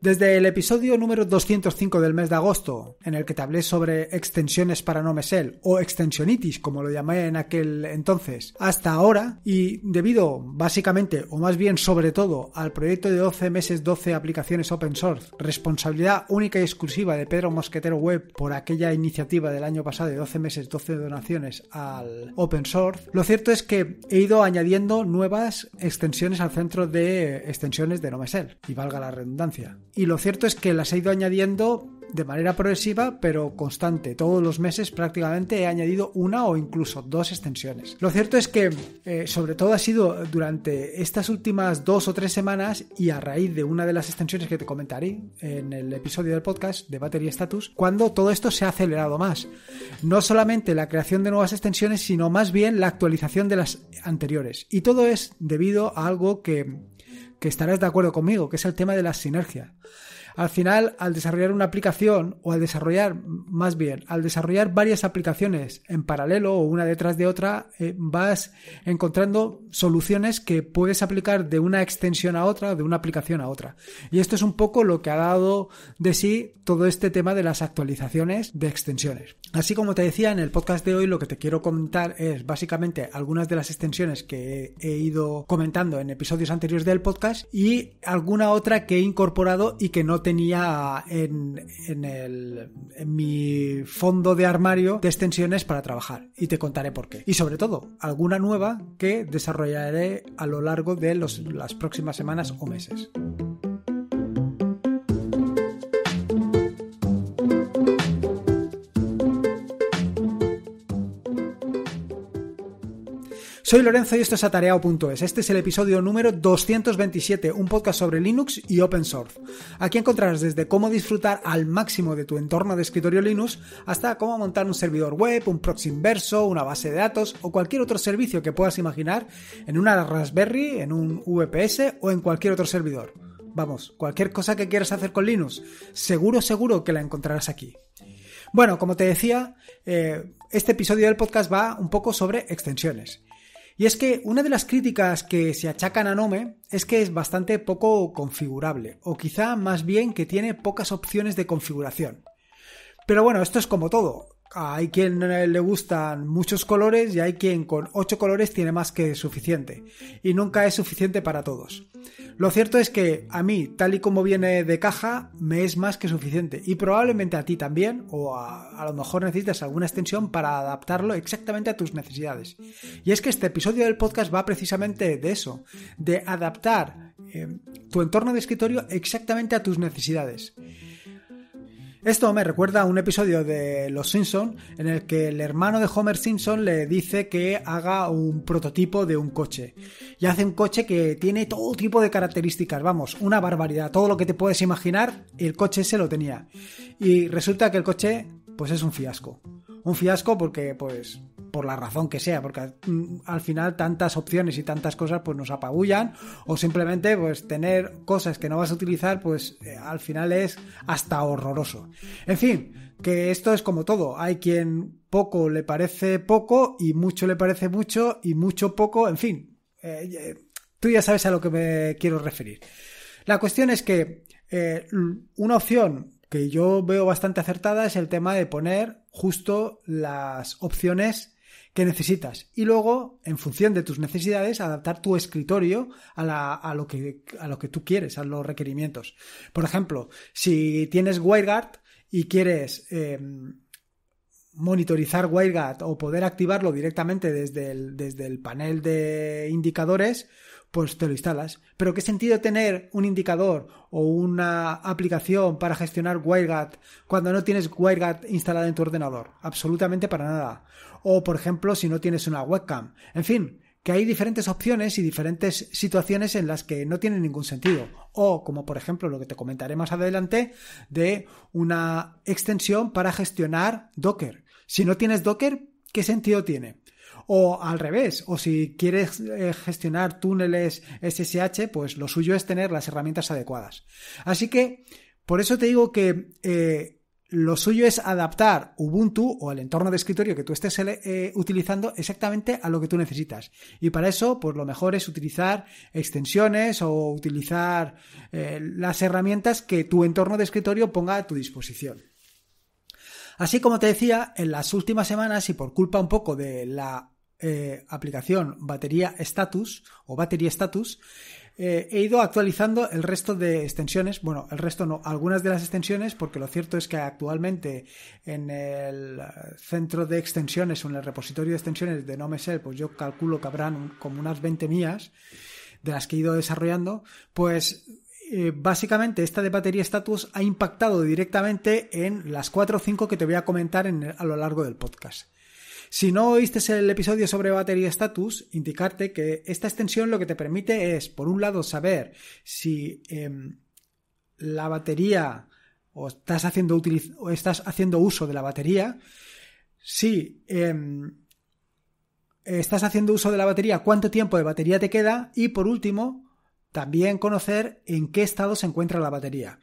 Desde el episodio número 205 del mes de agosto, en el que te hablé sobre extensiones para no mesel o extensionitis, como lo llamé en aquel entonces, hasta ahora, y debido básicamente, o más bien sobre todo, al proyecto de 12 meses 12 aplicaciones open source, responsabilidad única y exclusiva de Pedro Mosquetero Web por aquella iniciativa del año pasado de 12 meses 12 donaciones al open source, lo cierto es que he ido añadiendo nuevas extensiones al centro de extensiones de no mesel, y valga la redundancia. Y lo cierto es que las he ido añadiendo de manera progresiva pero constante. Todos los meses prácticamente he añadido una o incluso dos extensiones. Lo cierto es que eh, sobre todo ha sido durante estas últimas dos o tres semanas y a raíz de una de las extensiones que te comentaré en el episodio del podcast de Battery Status, cuando todo esto se ha acelerado más. No solamente la creación de nuevas extensiones, sino más bien la actualización de las anteriores. Y todo es debido a algo que que estarás de acuerdo conmigo, que es el tema de las sinergias. Al final, al desarrollar una aplicación, o al desarrollar, más bien, al desarrollar varias aplicaciones en paralelo o una detrás de otra, eh, vas encontrando soluciones que puedes aplicar de una extensión a otra, de una aplicación a otra. Y esto es un poco lo que ha dado de sí todo este tema de las actualizaciones de extensiones. Así como te decía, en el podcast de hoy lo que te quiero comentar es básicamente algunas de las extensiones que he ido comentando en episodios anteriores del podcast y alguna otra que he incorporado y que no te tenía en, mi fondo de armario de extensiones para trabajar y te contaré por qué. Y sobre todo, alguna nueva que desarrollaré a lo largo de las próximas semanas o meses. Soy Lorenzo y esto es atareado.es. Este es el episodio número 227, un podcast sobre Linux y open source. Aquí encontrarás desde cómo disfrutar al máximo de tu entorno de escritorio Linux hasta cómo montar un servidor web, un proxy inverso, una base de datos o cualquier otro servicio que puedas imaginar en una Raspberry, en un VPS o en cualquier otro servidor. Vamos, cualquier cosa que quieras hacer con Linux, seguro, seguro que la encontrarás aquí. Bueno, como te decía, eh, este episodio del podcast va un poco sobre extensiones. Y es que una de las críticas que se achacan a Nome es que es bastante poco configurable, o quizá más bien que tiene pocas opciones de configuración. Pero bueno, esto es como todo hay quien le gustan muchos colores y hay quien con ocho colores tiene más que suficiente. Y nunca es suficiente para todos. Lo cierto es que a mí, tal y como viene de caja, me es más que suficiente. Y probablemente a ti también, o a, lo mejor necesitas alguna extensión para adaptarlo exactamente a tus necesidades. Y es que este episodio del podcast va precisamente de eso, de adaptar eh, tu entorno de escritorio exactamente a tus necesidades. Esto me recuerda a un episodio de Los Simpson en el que el hermano de Homer Simpson le dice que haga un prototipo de un coche. Y hace un coche que tiene todo tipo de características, vamos, una barbaridad, todo lo que te puedes imaginar, el coche se lo tenía. Y resulta que el coche pues es un fiasco. Un fiasco porque pues por la razón que sea, porque mm, al final tantas opciones y tantas cosas pues nos apabullan o simplemente pues tener cosas que no vas a utilizar pues eh, al final es hasta horroroso. En fin, que esto es como todo, hay quien poco le parece poco y mucho le parece mucho y mucho poco, en fin, eh, eh, tú ya sabes a lo que me quiero referir. La cuestión es que una opción que yo veo bastante acertada es el tema de poner justo las opciones que necesitas. Y luego, en función de tus necesidades, adaptar tu escritorio a, la, a, lo, que, a lo que tú quieres, a los requerimientos. Por ejemplo, si tienes WireGuard y quieres... Em, monitorizar WireGuard o poder activarlo directamente desde desde el panel de indicadores, pues te lo instalas. Pero ¿qué sentido tener un indicador o una aplicación para gestionar WireGuard cuando no tienes WireGuard instalado en tu ordenador? Absolutamente para nada. O, por ejemplo, si no tienes una webcam. En fin, que hay diferentes opciones y diferentes situaciones en las que no tiene ningún sentido. O, como por ejemplo lo que te comentaré más adelante, de una extensión para gestionar Docker. Si no tienes Docker, ¿qué sentido tiene? O al revés, o si quieres eh, gestionar túneles SSH, pues lo suyo es tener las herramientas adecuadas. Así que, por eso te digo que eh, lo suyo es adaptar Ubuntu o el entorno de escritorio que tú estés eh, utilizando exactamente a lo que tú necesitas. Y para eso, pues lo mejor es utilizar extensiones o utilizar las herramientas que tu entorno de escritorio ponga a tu disposición. Así como te decía, en las últimas semanas y por culpa un poco de la eh, aplicación batería status o batería status, eh, he ido actualizando el resto de extensiones, bueno, el resto no, algunas de las extensiones, porque lo cierto es que actualmente en el centro de extensiones o en el repositorio de extensiones de NoMesel, pues yo calculo que habrán como unas 20 mías de las que he ido desarrollando, pues eh, básicamente esta de batería status ha impactado directamente en las 4 o 5 que te voy a comentar a lo largo del podcast. Si no oíste el episodio sobre batería status, indicarte que esta extensión lo que te permite es, por un lado, saber si em, la batería o estás haciendo, haciendo uso de la batería, si em, estás haciendo uso de la batería, cuánto tiempo de batería te queda y, por último, también conocer en qué estado se encuentra la batería.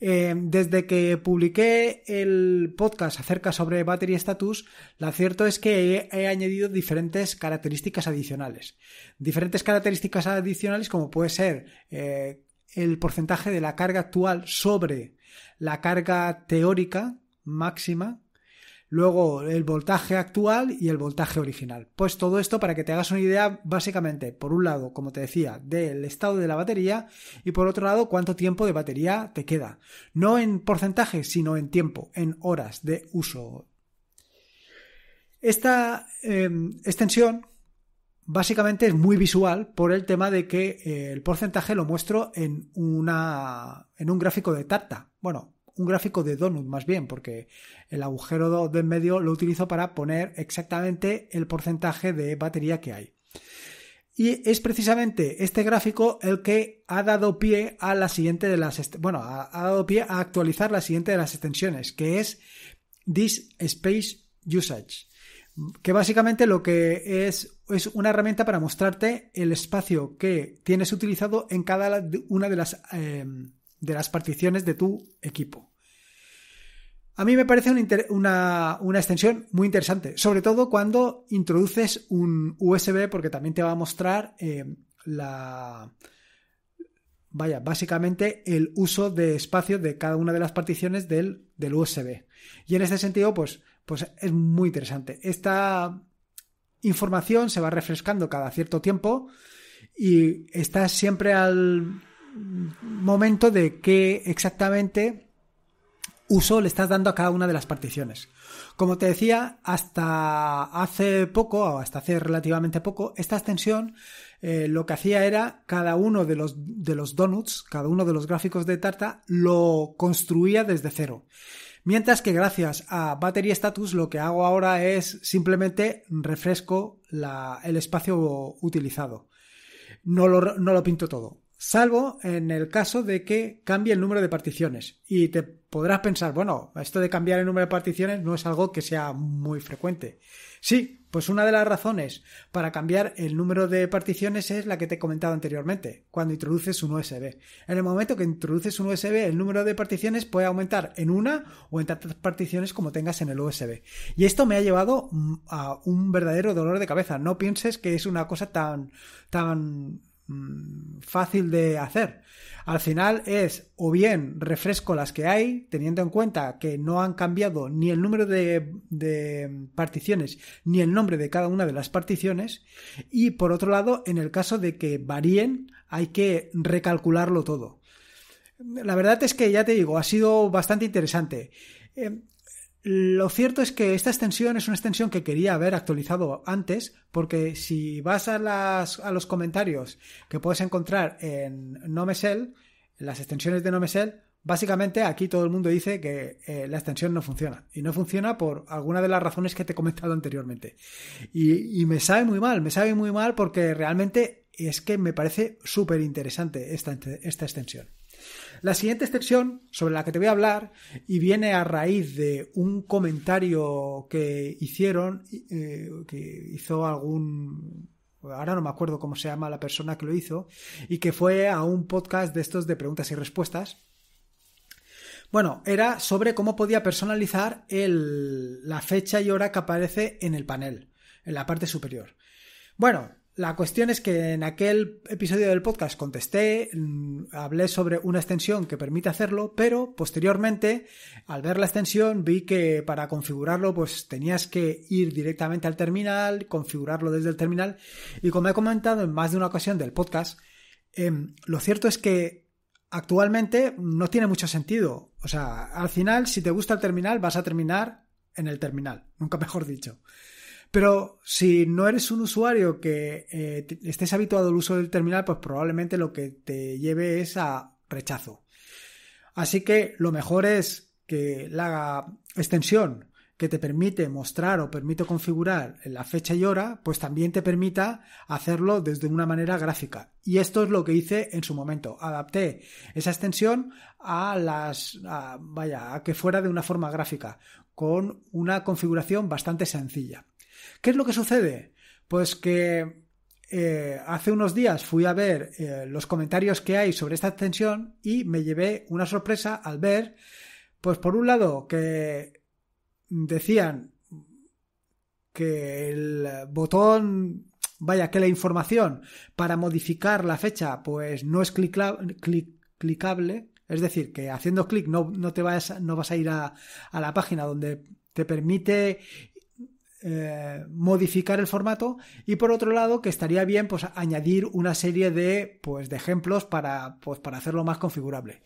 Eh, desde que publiqué el podcast acerca sobre Battery Status, lo cierto es que he, añadido diferentes características adicionales. Diferentes características adicionales como puede ser eh, el porcentaje de la carga actual sobre la carga teórica máxima luego el voltaje actual y el voltaje original. Pues todo esto para que te hagas una idea básicamente, por un lado, como te decía, del estado de la batería y por otro lado, cuánto tiempo de batería te queda. No en porcentaje, sino en tiempo, en horas de uso. Esta em, extensión básicamente es muy visual por el tema de que eh, el porcentaje lo muestro en, una, en un gráfico de tarta. Bueno, un gráfico de donut más bien, porque el agujero de en medio lo utilizo para poner exactamente el porcentaje de batería que hay. Y es precisamente este gráfico el que ha dado pie a la siguiente de las, bueno, dado pie a actualizar la siguiente de las extensiones, que es This Space Usage, que básicamente lo que es es una herramienta para mostrarte el espacio que tienes utilizado en cada una de las em, de las particiones de tu equipo. A mí me parece una, extensión muy interesante, sobre todo cuando introduces un USB, porque también te va a mostrar eh, la. Vaya, básicamente el uso de espacio de cada una de las particiones del, USB. Y en este sentido, pues, pues es muy interesante. Esta información se va refrescando cada cierto tiempo y estás siempre al, momento de qué exactamente uso le estás dando a cada una de las particiones. Como te decía, hasta hace poco, o hasta hace relativamente poco, esta extensión eh, lo que hacía era cada uno de los, de los donuts, cada uno de los gráficos de tarta, lo construía desde cero. Mientras que gracias a Battery Status lo que hago ahora es simplemente refresco el espacio utilizado. no lo pinto todo salvo en el caso de que cambie el número de particiones. Y te podrás pensar, bueno, esto de cambiar el número de particiones no es algo que sea muy frecuente. Sí, pues una de las razones para cambiar el número de particiones es la que te he comentado anteriormente, cuando introduces un USB. En el momento que introduces un USB, el número de particiones puede aumentar en una o en tantas particiones como tengas en el USB. Y esto me ha llevado mm, a un verdadero dolor de cabeza. No pienses que es una cosa tan, tan Mm, fácil de hacer. Al final es o bien refresco las que hay, teniendo en cuenta que no han cambiado ni el número de, particiones ni el nombre de cada una de las particiones. Y por otro lado, en el caso de que varíen, hay que recalcularlo todo. La verdad es que ya te digo, ha sido bastante interesante. Em, lo cierto es que esta extensión es una extensión que quería haber actualizado antes, porque si vas a, las, los comentarios que puedes encontrar en Nomesel, en las extensiones de Nomesel, básicamente aquí todo el mundo dice que eh, la extensión no funciona. Y no funciona por alguna de las razones que te he comentado anteriormente. Y, y me sabe muy mal, me sabe muy mal porque realmente es que me parece súper interesante esta, esta extensión. La siguiente extensión sobre la que te voy a hablar y viene a raíz de un comentario que hicieron, eh, que hizo algún... Ahora no me acuerdo cómo se llama la persona que lo hizo, y que fue a un podcast de estos de preguntas y respuestas. Bueno, era sobre cómo podía personalizar la fecha y hora que aparece en el panel, en la parte superior. Bueno, la cuestión es que en aquel episodio del podcast contesté, mm, hablé sobre una extensión que permite hacerlo, pero posteriormente, al ver la extensión, vi que para configurarlo, pues tenías que ir directamente al terminal, configurarlo desde el terminal, y como he comentado en más de una ocasión del podcast, em, lo cierto es que actualmente no tiene mucho sentido. O sea, al final, si te gusta el terminal, vas a terminar en el terminal, nunca mejor dicho. Pero si no eres un usuario que eh, estés habituado al uso del terminal, pues probablemente lo que te lleve es a rechazo. Así que lo mejor es que la extensión que te permite mostrar o permite configurar la fecha y hora, pues también te permita hacerlo desde una manera gráfica. Y esto es lo que hice en su momento. Adapté esa extensión a las, vaya, a que fuera de una forma gráfica, con una configuración bastante sencilla. ¿Qué es lo que sucede? Pues que eh, hace unos días fui a ver eh, los comentarios que hay sobre esta extensión y me llevé una sorpresa al ver, pues por un lado, que decían que el botón, vaya, que la información para modificar la fecha, pues no es clicable, es decir, que haciendo clic no, te vas, no vas a ir a la página donde te permite eh, modificar el formato y por otro lado que estaría bien pues añadir una serie de pues de ejemplos para pues para hacerlo más configurable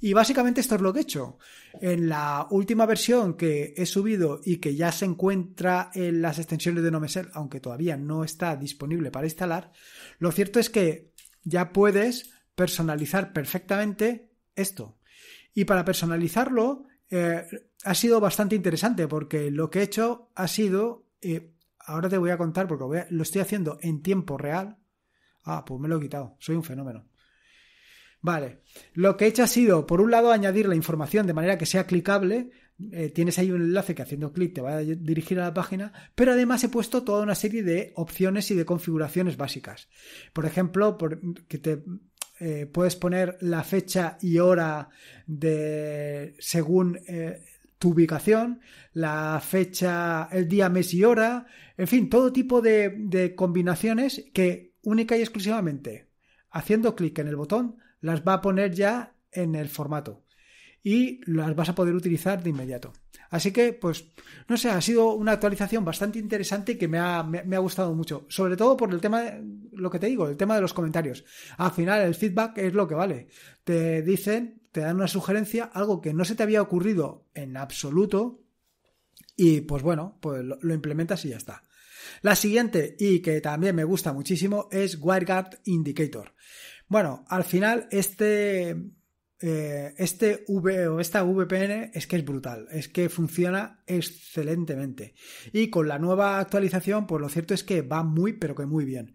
y básicamente esto es lo que he hecho en la última versión que he subido y que ya se encuentra en las extensiones de Nomesel aunque todavía no está disponible para instalar lo cierto es que ya puedes personalizar perfectamente esto y para personalizarlo eh, ha sido bastante interesante porque lo que he hecho ha sido, eh, ahora te voy a contar porque lo estoy haciendo en tiempo real. Ah, pues me lo he quitado, soy un fenómeno. Vale, lo que he hecho ha sido, por un lado, añadir la información de manera que sea clicable. Eh, tienes ahí un enlace que haciendo clic te va a dirigir a la página, pero además he puesto toda una serie de opciones y de configuraciones básicas. Por ejemplo, por, que te eh, puedes poner la fecha y hora de según eh, tu ubicación, la fecha, el día, mes y hora, en fin, todo tipo de combinaciones que única y exclusivamente haciendo clic en el botón las va a poner ya en el formato y las vas a poder utilizar de inmediato. Así que, pues, no sé, ha sido una actualización bastante interesante y que me ha, gustado mucho. Sobre todo por el tema, de, lo que te digo, el tema de los comentarios. Al final, el feedback es lo que vale. Te dicen, te dan una sugerencia, algo que no se te había ocurrido en absoluto. Y pues bueno, pues lo, lo implementas y ya está. La siguiente, y que también me gusta muchísimo, es WireGuard Indicator. Bueno, al final, este eh, este o esta VPN es que es brutal, es que funciona excelentemente. Y con la nueva actualización, pues lo cierto es que va muy, pero que muy bien.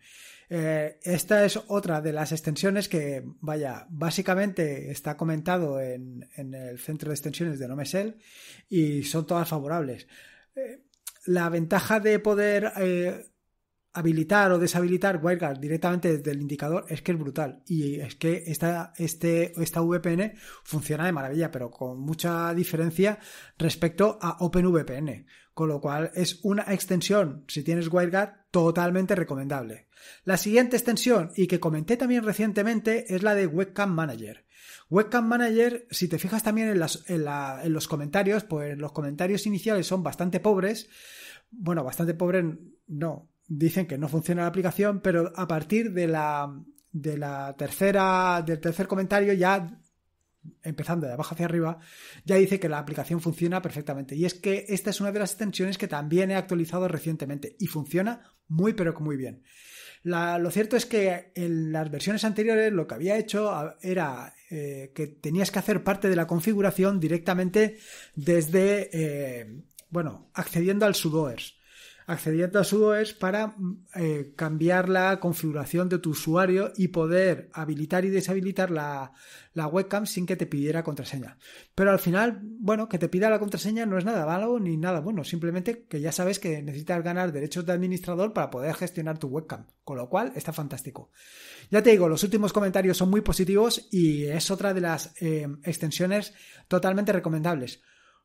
Eh, esta es otra de las extensiones que, vaya, básicamente está comentado en, el centro de extensiones de Nomesel y son todas favorables. Eh, la ventaja de poder habilitar o deshabilitar Wireguard directamente desde el indicador es que es brutal. Y es que esta, este, esta VPN funciona de maravilla, pero con mucha diferencia respecto a OpenVPN. Con lo cual es una extensión, si tienes WireGuard, totalmente recomendable. La siguiente extensión, y que comenté también recientemente, es la de Webcam Manager. Webcam Manager, si te fijas también en, las, en, la, en los comentarios, pues los comentarios iniciales son bastante pobres. Bueno, bastante pobres no, dicen que no funciona la aplicación, pero a partir de la, de la tercera, del tercer comentario ya empezando de abajo hacia arriba, ya dice que la aplicación funciona perfectamente. Y es que esta es una de las extensiones que también he actualizado recientemente y funciona muy pero muy bien. lo cierto es que en las versiones anteriores lo que había hecho era eh, que tenías que hacer parte de la configuración directamente desde, eh, bueno, accediendo al sudoers accediendo a su es para eh, cambiar la configuración de tu usuario y poder habilitar y deshabilitar la, webcam sin que te pidiera contraseña. Pero al final, bueno, que te pida la contraseña no es nada malo ni nada bueno, simplemente que ya sabes que necesitas ganar derechos de administrador para poder gestionar tu webcam, con lo cual está fantástico. Ya te digo, los últimos comentarios son muy positivos y es otra de las eh, extensiones totalmente recomendables.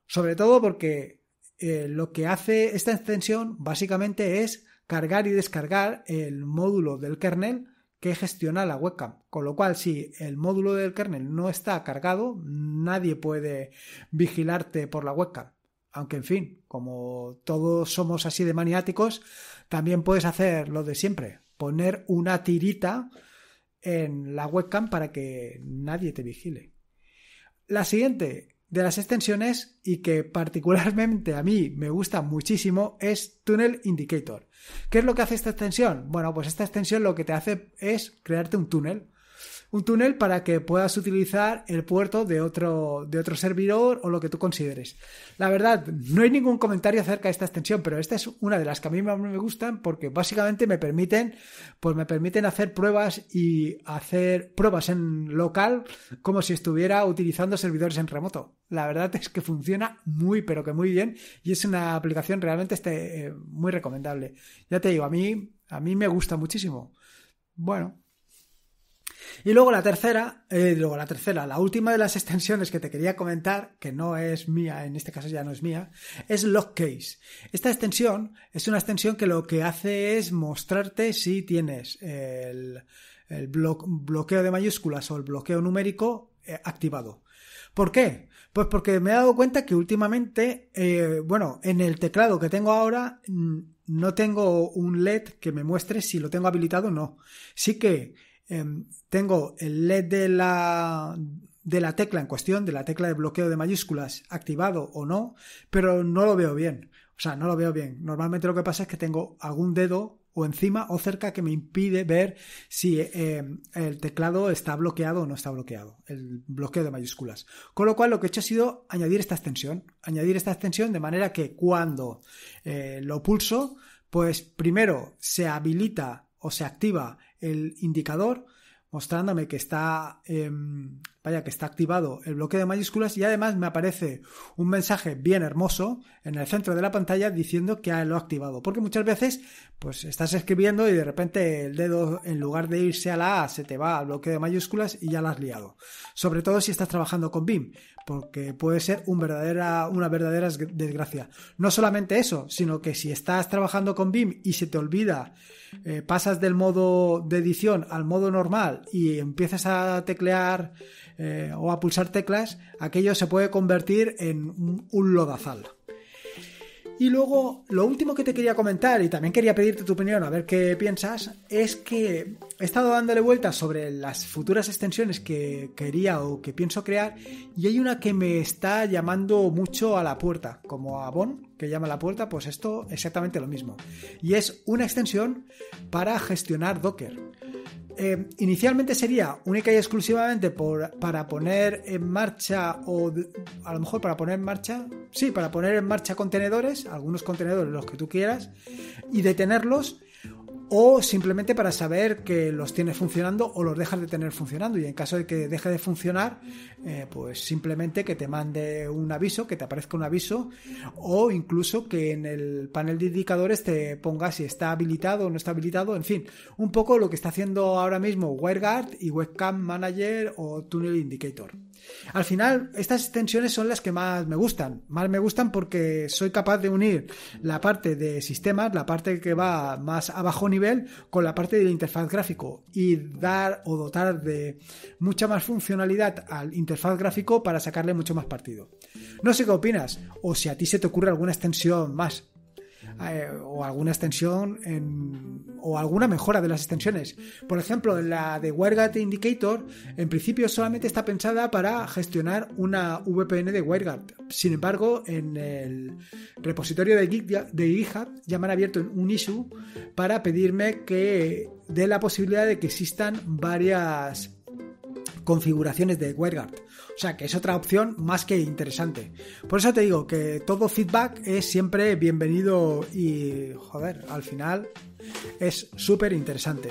Sobre todo porque eh, lo que hace esta extensión básicamente es cargar y descargar el módulo del kernel que gestiona la webcam. Con lo cual, si el módulo del kernel no está cargado, nadie puede vigilarte por la webcam. Aunque, en fin, como todos somos así de maniáticos, también puedes hacer lo de siempre, poner una tirita en la webcam para que nadie te vigile. La siguiente de las extensiones y que particularmente a mí me gusta muchísimo es Tunnel Indicator. ¿Qué es lo que hace esta extensión? Bueno, pues esta extensión lo que te hace es crearte un túnel un túnel para que puedas utilizar el puerto de otro, de otro servidor o lo que tú consideres. La verdad, no hay ningún comentario acerca de esta extensión, pero esta es una de las que a mí más me gustan porque básicamente me permiten, pues me permiten hacer pruebas y hacer pruebas en local como si estuviera utilizando servidores en remoto. La verdad es que funciona muy, pero que muy bien y es una aplicación realmente este, eh, muy recomendable. Ya te digo, a mí, a mí me gusta muchísimo. Bueno, y luego la tercera, eh, luego la tercera, la última de las extensiones que te quería comentar, que no es mía, en este caso ya no es mía, es Lockcase. Esta extensión es una extensión que lo que hace es mostrarte si tienes el, bloqueo de mayúsculas o el bloqueo numérico eh, activado. ¿Por qué? Pues porque me he dado cuenta que últimamente, eh, bueno, en el teclado que tengo ahora no tengo un LED que me muestre si lo tengo habilitado o no. Sí que Em, tengo el LED de la, tecla en cuestión, de la tecla de bloqueo de mayúsculas, activado o no, pero no lo veo bien. O sea, no lo veo bien. Normalmente lo que pasa es que tengo algún dedo o encima o cerca que me impide ver si em, el teclado está bloqueado o no está bloqueado, el bloqueo de mayúsculas. Con lo cual lo que he hecho ha sido añadir esta extensión, añadir esta extensión de manera que cuando eh, lo pulso, pues primero se habilita o se activa el indicador mostrándome que está em, vaya que está activado el bloque de mayúsculas y además me aparece un mensaje bien hermoso en el centro de la pantalla diciendo que lo ha activado. Porque muchas veces pues estás escribiendo y de repente el dedo en lugar de irse a la A se te va al bloque de mayúsculas y ya la has liado. Sobre todo si estás trabajando con BIM, porque puede ser un verdadera, una verdadera desgracia. No solamente eso, sino que si estás trabajando con BIM y se te olvida, eh, pasas del modo de edición al modo normal y empiezas a teclear eh, o a pulsar teclas, aquello se puede convertir en un, lodazal. Y luego, lo último que te quería comentar, y también quería pedirte tu opinión, a ver qué piensas, es que he estado dándole vueltas sobre las futuras extensiones que quería o que pienso crear, y hay una que me está llamando mucho a la puerta, como a Bon, que llama a la puerta, pues esto exactamente lo mismo. Y es una extensión para gestionar Docker. Eh, inicialmente sería única y exclusivamente por, para poner en marcha, o a lo mejor para poner en marcha, sí, para poner en marcha contenedores, algunos contenedores, los que tú quieras, y detenerlos o simplemente para saber que los tienes funcionando o los dejas de tener funcionando. Y en caso de que deje de funcionar, eh, pues simplemente que te mande un aviso, que te aparezca un aviso, o incluso que en el panel de indicadores te ponga si está habilitado o no está habilitado. En fin, un poco lo que está haciendo ahora mismo WireGuard y Webcam Manager o Tunnel Indicator. Al final, estas extensiones son las que más me gustan. Más me gustan porque soy capaz de unir la parte de sistemas, la parte que va más abajo nivel con la parte del interfaz gráfico y dar o dotar de mucha más funcionalidad al interfaz gráfico para sacarle mucho más partido. No sé qué opinas o si a ti se te ocurre alguna extensión más eh, o alguna extensión o alguna mejora de las extensiones. Por ejemplo, la de WireGuard Indicator, en principio solamente está pensada para gestionar una VPN de WireGuard. Sin embargo, en el repositorio de, GitHub ya me han abierto un issue para pedirme que dé la posibilidad de que existan varias configuraciones de WireGuard. O sea que es otra opción más que interesante. Por eso te digo que todo feedback es siempre bienvenido y, joder, al final es súper interesante.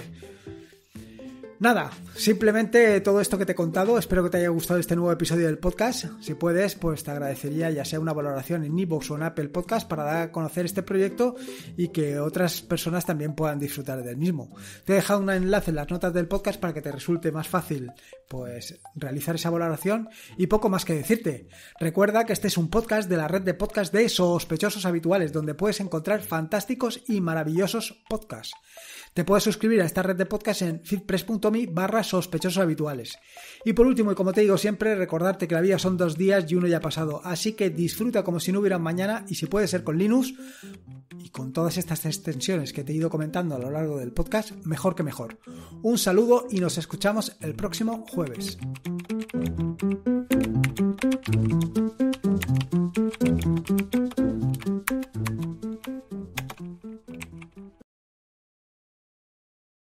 Nada, simplemente todo esto que te he contado, espero que te haya gustado este nuevo episodio del podcast. Si puedes, pues te agradecería ya sea una valoración en iVoox o en Apple Podcast para dar a conocer este proyecto y que otras personas también puedan disfrutar del mismo. Te he dejado un enlace en las notas del podcast para que te resulte más fácil pues realizar esa valoración y poco más que decirte. Recuerda que este es un podcast de la red de podcast de sospechosos habituales donde puedes encontrar fantásticos y maravillosos podcasts. Te puedes suscribir a esta red de podcast en fitpress.me barra sospechosos habituales. Y por último, y como te digo siempre, recordarte que la vida son dos días y uno ya ha pasado, así que disfruta como si no hubiera mañana y si puede ser con Linux y con todas estas extensiones que te he ido comentando a lo largo del podcast, mejor que mejor. Un saludo y nos escuchamos el próximo jueves.